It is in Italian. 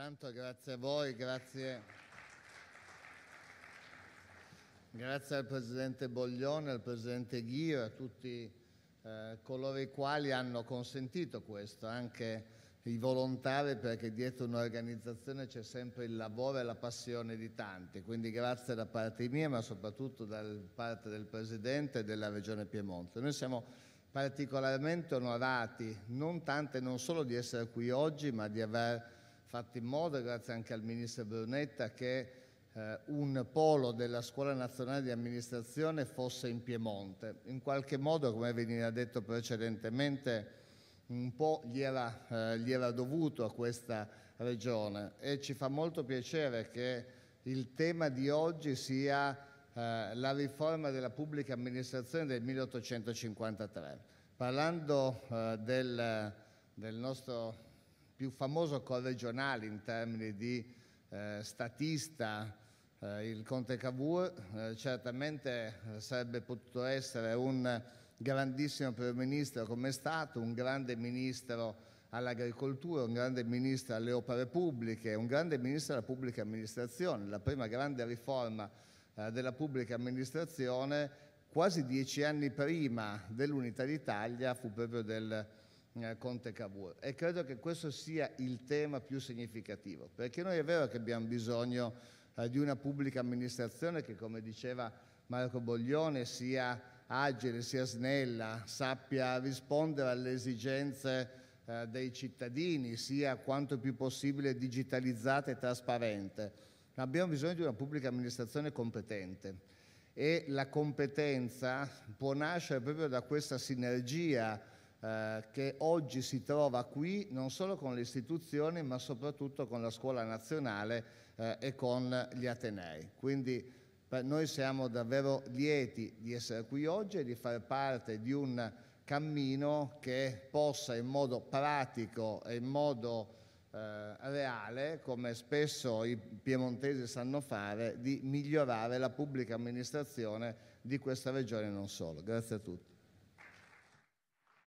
Intanto grazie a voi, grazie, grazie al Presidente Boglione, al Presidente Ghiro, a tutti eh, coloro i quali hanno consentito questo, anche i volontari perché dietro un'organizzazione c'è sempre il lavoro e la passione di tanti. Quindi grazie da parte mia ma soprattutto da parte del Presidente e della Regione Piemonte. Noi siamo particolarmente onorati non tanto e non solo di essere qui oggi ma di aver fatta in modo, grazie anche al ministro Brunetta, che eh, un polo della Scuola Nazionale di Amministrazione fosse in Piemonte. In qualche modo, come veniva detto precedentemente, un po' gli era, eh, gli era dovuto a questa regione e ci fa molto piacere che il tema di oggi sia eh, la riforma della pubblica amministrazione del 1853. Parlando eh, del, del nostro più famoso corregionale in termini di eh, statista, eh, il conte Cavour, eh, certamente eh, sarebbe potuto essere un grandissimo primo ministro come è stato, un grande ministro all'agricoltura, un grande ministro alle opere pubbliche, un grande ministro alla pubblica amministrazione. La prima grande riforma eh, della pubblica amministrazione quasi dieci anni prima dell'Unità d'Italia fu proprio del eh, Conte Cavour e credo che questo sia il tema più significativo, perché noi è vero che abbiamo bisogno eh, di una pubblica amministrazione che, come diceva Marco Boglione, sia agile, sia snella, sappia rispondere alle esigenze eh, dei cittadini, sia quanto più possibile digitalizzata e trasparente, ma abbiamo bisogno di una pubblica amministrazione competente e la competenza può nascere proprio da questa sinergia eh, che oggi si trova qui non solo con le istituzioni ma soprattutto con la scuola nazionale eh, e con gli Atenei. Quindi noi siamo davvero lieti di essere qui oggi e di far parte di un cammino che possa in modo pratico e in modo eh, reale, come spesso i piemontesi sanno fare, di migliorare la pubblica amministrazione di questa regione e non solo. Grazie a tutti.